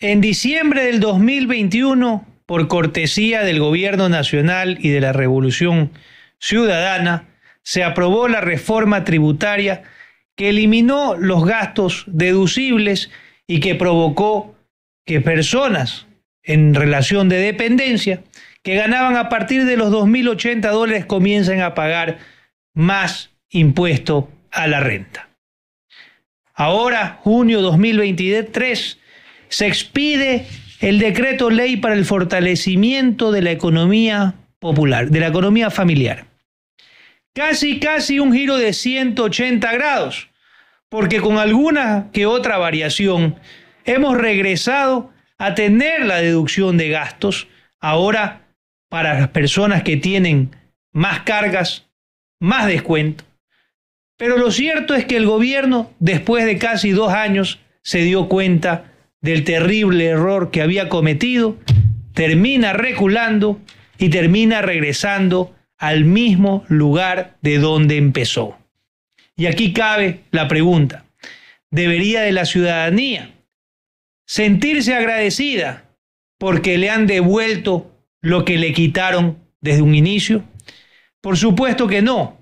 En diciembre del 2021, por cortesía del Gobierno Nacional y de la Revolución Ciudadana, se aprobó la reforma tributaria que eliminó los gastos deducibles y que provocó que personas en relación de dependencia que ganaban a partir de los 2.080 dólares comiencen a pagar más impuesto a la renta. Ahora, junio 2023, se expide el decreto ley para el fortalecimiento de la economía popular, de la economía familiar. Casi, casi un giro de 180 grados, porque con alguna que otra variación hemos regresado a tener la deducción de gastos ahora para las personas que tienen más cargas, más descuento. Pero lo cierto es que el gobierno, después de casi dos años, se dio cuenta del terrible error que había cometido, termina reculando y termina regresando al mismo lugar de donde empezó. Y aquí cabe la pregunta, ¿debería de la ciudadanía sentirse agradecida porque le han devuelto lo que le quitaron desde un inicio? Por supuesto que no.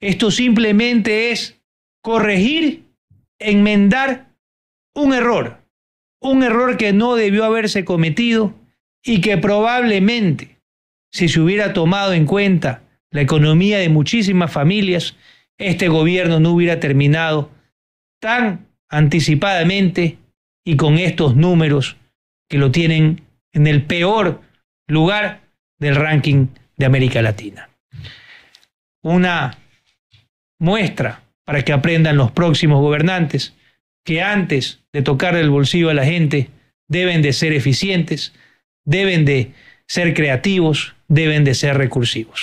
Esto simplemente es corregir, enmendar un error un error que no debió haberse cometido y que probablemente, si se hubiera tomado en cuenta la economía de muchísimas familias, este gobierno no hubiera terminado tan anticipadamente y con estos números que lo tienen en el peor lugar del ranking de América Latina. Una muestra para que aprendan los próximos gobernantes que antes de tocar el bolsillo a la gente deben de ser eficientes, deben de ser creativos, deben de ser recursivos.